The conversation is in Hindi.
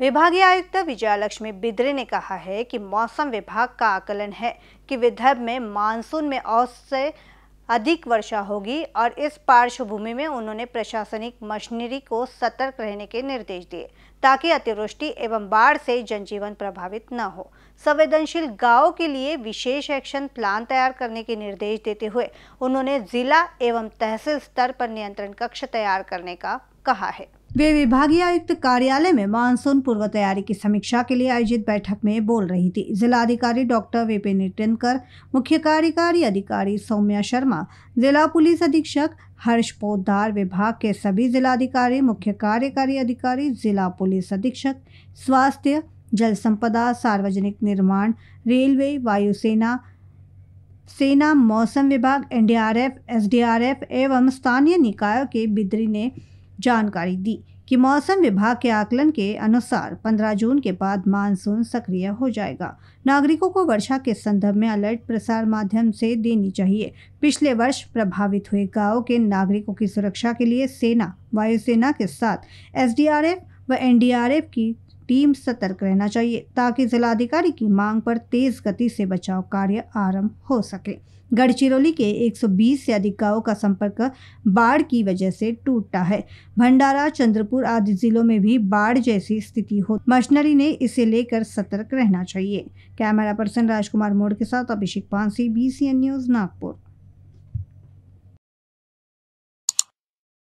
विभागीय आयुक्त विजयालक्ष्मी बिद्रे ने कहा है कि मौसम विभाग का आकलन है कि विदर्भ में मानसून में औसत से अधिक वर्षा होगी और इस पार्श्वभूमि में उन्होंने प्रशासनिक मशीनरी को सतर्क रहने के निर्देश दिए ताकि अतिवृष्टि एवं बाढ़ से जनजीवन प्रभावित न हो संवेदनशील गांवों के लिए विशेष एक्शन प्लान तैयार करने के निर्देश देते हुए उन्होंने जिला एवं तहसील स्तर पर नियंत्रण कक्ष तैयार करने का कहा है वे विभागीय आयुक्त कार्यालय में मानसून पूर्व तैयारी की समीक्षा के लिए आयोजित बैठक में बोल रही थी जिलाधिकारी डॉक्टर विपिन नितिनकर मुख्य कार्यकारी अधिकारी सौम्या शर्मा जिला पुलिस अधीक्षक हर्ष पोदार विभाग के सभी जिलाधिकारी मुख्य कार्यकारी अधिकारी जिला पुलिस अधीक्षक स्वास्थ्य जल संपदा सार्वजनिक निर्माण रेलवे वायुसेना सेना मौसम विभाग एनडीआरएफ एसडीआरएफ एवं स्थानीय निकायों के बिद्री ने जानकारी दी कि मौसम विभाग के आकलन के अनुसार 15 जून के बाद मानसून सक्रिय हो जाएगा नागरिकों को वर्षा के संदर्भ में अलर्ट प्रसार माध्यम से देनी चाहिए पिछले वर्ष प्रभावित हुए गांव के नागरिकों की सुरक्षा के लिए सेना वायुसेना के साथ एसडीआरएफ व एनडीआरएफ की टीम सतर्क रहना चाहिए ताकि जिलाधिकारी की मांग पर तेज गति से बचाव कार्य आरंभ हो सके गढ़चिरौली के 120 से अधिक गांवों का संपर्क बाढ़ की वजह से टूटा है भंडारा चंद्रपुर आदि जिलों में भी बाढ़ जैसी स्थिति हो मशीनरी ने इसे लेकर सतर्क रहना चाहिए कैमरा पर्सन राजकुमार मोड़ के साथ अभिषेक पांसी बी न्यूज नागपुर